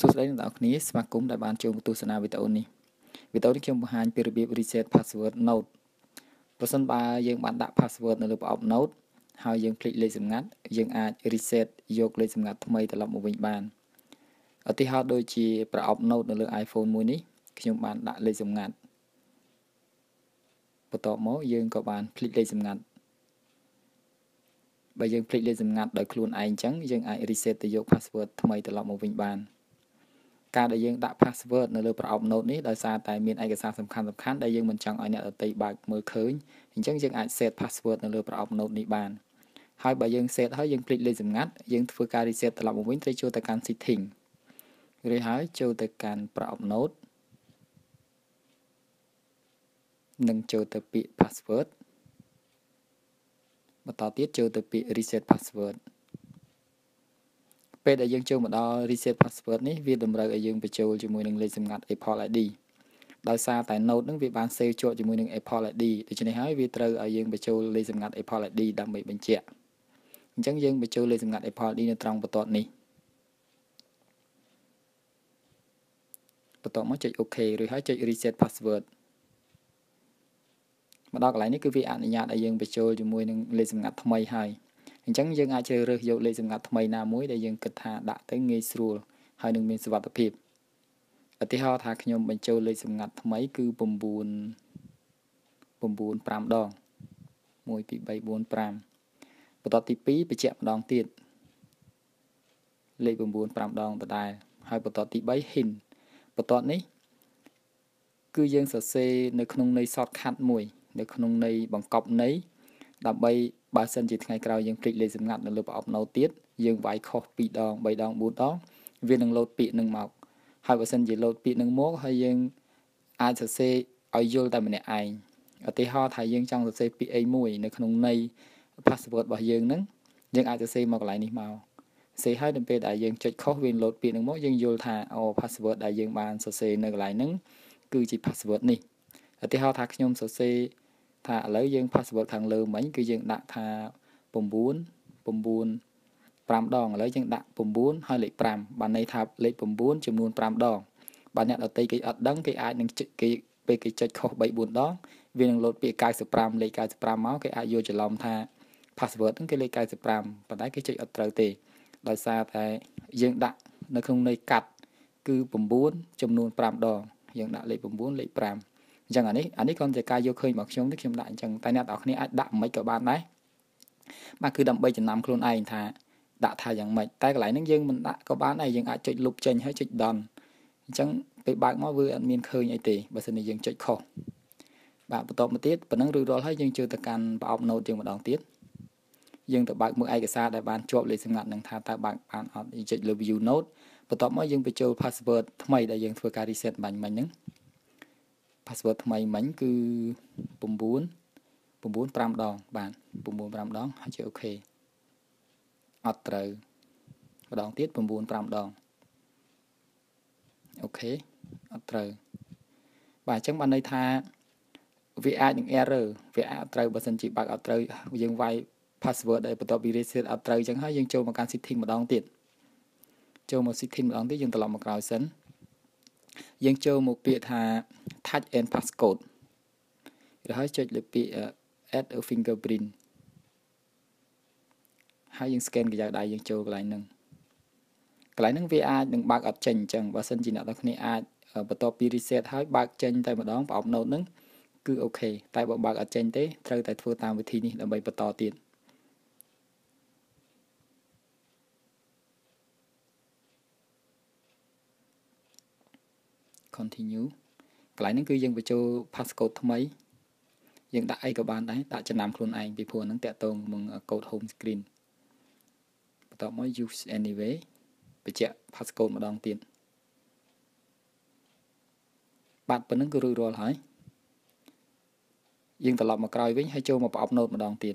សួស្តីអ្នកទាំងអស់គ្នាស្វាគមន៍ដែលបានចូលទស្សនាវីដេអូនេះវីដេអូនេះខ្ញុំបង្ហាញពីរបៀប reset password Node ប្រសិនបើយើងបានដាក់ password នៅលើប្រអប់ Node ហើយយើងคลิกលេខសម្ងាត់យើងអាច reset យកលេខសម្ងាត់ថ្មីត្រឡប់មកវិញបានឧទាហរណ៍ដូចជាប្រអប់ Node នៅលើ iPhone មួយនេះខ្ញុំបានដាក់លេខសម្ងាត់បន្ទាប់មកយើងក៏បានคลิกលេខសម្ងាត់បើយើងคลิกលេខសម្ងាត់ដោយខ្លួនឯងអញ្ចឹងយើងអាច reset ទៅយក password ថ្មីត្រឡប់មកវិញបាន។ការដែលយើងដាក់ password នៅលើប្រអប់ note នេះដោយសារតែមានឯកសារសំខាន់សំខាន់ដែលយើងមិនចង់ឲ្យអ្នកដទៃបើកមើលឃើញអញ្ចឹងយើងអាច set password នៅលើប្រអប់ note នេះបានហើយបើយើង set ហើយយើងភ្លេចលេខសម្ងាត់យើងធ្វើការ reset ត្រឡប់មកវិញត្រូវចូលទៅកាន់ setting រួចហើយចូលទៅកាន់ប្រអប់ note នឹងចូលទៅពាក្យ password បន្តទៀតចូលទៅពាក្យ reset password ពេលដែលយើងចូលមកដល់ reset password នេះវាតម្រូវឲ្យយើងបញ្ចូលជាមួយនឹងលេខសម្ងាត់ Apple ID ដោយសារតែ note នឹងវាបាន save ជាប់ជាមួយនឹង Apple ID ដូច្នេះហើយវាត្រូវឲ្យយើងបញ្ចូលលេខសម្ងាត់ Apple ID ដើម្បីបញ្ជាក់អញ្ចឹងយើងបញ្ចូលលេខសម្ងាត់ Apple ID នៅត្រង់បន្ទាត់នេះបន្ទាប់មកចុច OK រួចហើយចុច reset password មកដល់កន្លែងនេះគឺវាអនុញ្ញាតឲ្យយើងបញ្ចូលជាមួយនឹងលេខសម្ងាត់ថ្មីហើយអញ្ចឹងយើងអាចជ្រើសរើសយកលេខសម្ងាត់ថ្មីណាមួយដែលយើងគិតថាដាក់ទៅងាយស្រួលហើយនឹងមានសុវត្ថិភាពឧទាហរណ៍ថាខ្ញុំបញ្ចូលលេខសម្ងាត់ថ្មី គឺ9 9 5ដង1 2 3 4 5បន្ទាប់ទី2បញ្ជាក់ម្ដងទៀតលេខ9 5ដងដដែលហើយបន្ទាត់ទី3 hin បន្ទាត់នេះ គឺយើងសរសេរនៅក្នុងន័យសតខាត់មួយ នៅ ក្នុងន័យបង្កប់ន័យដើម្បីបើសិនជាថ្ងៃក្រោយយើងភ្លេចលេខសម្ងាត់នៅលើប្រអប់ណូតទៀតយើងវាយខុស2ដង3ដង4ដងវានឹងលោតពាក្យនឹងមក ហើយបើសិនជាលោតពាក្យនឹងមកហើយយើងអាចសរសេរឲ្យយល់តែម្នាក់ឯងឧទាហរណ៍ថាយើងចង់សរសេរពាក្យអីមួយនៅក្នុងន័យ password របស់យើងហ្នឹងយើងអាចសរសេរមកកន្លែងនេះមកសេហើយនៅពេលដែលយើងចុចខុសវាលោតពាក្យនឹងមកយើងយល់ថាអូ password ដែលយើងបានសរសេរនៅកន្លែងហ្នឹងគឺជា password នេះឧទាហរណ៍ថាខ្ញុំសរសេរថាឥឡូវយើង password ខាងលើមិញគឺយើងដាក់ថា9 9 5ដងឥឡូវយើងដាក់9ហើយលេខ5បានន័យថាលេខ9ចំនួន5ដង បាទអ្នកដតីគេអត់ដឹងគេអាចនឹងគេពេលគេចុចខុស3 4ដងវានឹងលោតពាក្យ95លេខ95មកគេអាចយល់ច្រឡំថា password ហ្នឹងគេលេខ95ប៉ុន្តែគេចុចអត់ត្រូវទេ ដោយសារតែយើងដាក់នៅក្នុងន័យកាត់គឺ9ចំនួន5ដងយើងដាក់លេខ9លេខ5អញ្ចឹងអានេះអានេះគ្រាន់តែការយកឃើញរបស់ខ្ញុំទេខ្ញុំដាក់អញ្ចឹងតែអ្នកទាំងអស់គ្នាអាចដាក់មិនក៏បានដែរបាទគឺដើម្បីចំណាំខ្លួនឯងថាដាក់ថាយ៉ាងម៉េចតែកន្លែងហ្នឹងយើងមិនដាក់ក៏បានដែរយើងអាចចុចលុបចេញហើយចុច done អញ្ចឹងពេលបើកមកវាអត់មានឃើញអីទេបើសិនជាយើងចុចខុសបាទបន្តមកទៀតប៉ុណ្ណឹងរួចរាល់ហើយយើងជឿទៅកាន់ប្រអប់ note យើងម្ដងទៀតយើងទៅបើកមើលឯកសារដែលបានជាប់លេខសម្ងាត់នឹងថាតើបើកបានអត់ចុចលើ view note បន្ទាប់មកយើងបញ្ចូល password ថ្មីដែលយើងធ្វើការ reset បាញ់មិញហ្នឹង password ថ្មីមិញគឺ9 9 5ដង បាទ9 5ដងហើយជាអូខេអត់ត្រូវម្ដងទៀត9 5ដងអូខេអត់ត្រូវបាទអញ្ចឹងបានន័យថាវាអាចនឹង error វាអាចអត់ត្រូវបើសិនជាបើកអត់ត្រូវយើងវាយ password ដែលបន្ទាប់ពី reset អត់ត្រូវអញ្ចឹងហើយយើងចូលមកកាន់ setting ម្ដងទៀតចូលមក setting ម្ដងទៀតយើងត្រឡប់មកក្រោយសិនយើងចូលមកពាក្យថា Touch and Passcode រួចហើយចុចលើពាក្យ Add a fingerprint ហើយយើង scan កញ្ចក់ដៃយើងចូលកន្លែងហ្នឹងកន្លែងហ្នឹងវាអាចនឹងបើកអត់ចេញអញ្ចឹងបើសិនជាអ្នកនរគ្នាអាចបន្ទាប់ពី reset ហើយបើកចេញតែម្ដងប្រអប់ note ហ្នឹងគឺអូខេតែបើបើកអត់ចេញទេត្រូវតែធ្វើតាមវិធីនេះដើម្បីបន្តទៀត continue កន្លែងហ្នឹងគឺយើងបញ្ចូល passcode ថ្មី យើងដាក់អីក៏បានដែរដាក់ចំណាំខ្លួនឯងពីព្រោះហ្នឹងតាក់ទងនឹង code home screen បន្ទាប់មក use anyway បញ្ជាក់ passcode ម្ដងទៀតបាទប៉ុណ្្នឹងគឺរួចរាល់ហើយយើងត្រឡប់មកក្រោយវិញហើយចូលមកប្រអប់ note ម្ដងទៀត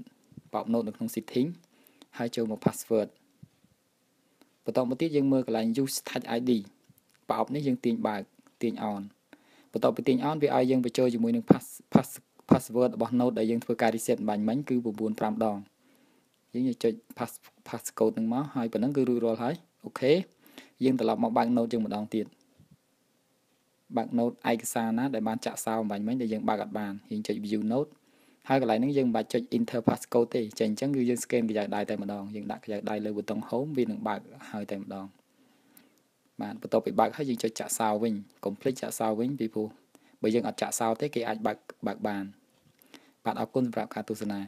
ប្រអប់ note នៅក្នុង setting ហើយចូលមក password បន្តមកទៀតយើងមើលកន្លែង use touch id ប្រអប់នេះយើងទាញបើកទាញ on បន្ទាប់ពីទាញ on វាឲ្យយើងបញ្ចូលជាមួយនឹង pass pass password របស់ node ដែលយើងធ្វើការ reset ម្បាញ់មិញគឺ9 5ដងយើងចុច pass pass code នឹងមកហើយប៉ុណ្ណឹងគឺរួចរាល់ហើយអូខេយើងត្រឡប់មកបើក node យើងម្ដងទៀតបើក node ឯកសារណាដែលបានចាក់សោម្បាញ់មិញដែលយើងបើកអត់បានយើងចុច view node ហើយកន្លែងហ្នឹងយើងមិនបាច់ចុច enter passcode ទេចេះអញ្ចឹងគឺយើង scan កញ្ចៅដៃតែម្ដងយើងដាក់កញ្ចៅដៃលើប៊ូតុង home វានឹងបើកហើយតែម្ដងបាទបន្ទាប់ពីបើកហើយយើងចុចចាក់សោវិញកុំភ្លេចចាក់សោវិញពីព្រោះបើយើងអត់ចាក់សោទេគេអាចបើកបើកបាន បាទអរគុណសម្រាប់ការទស្សនា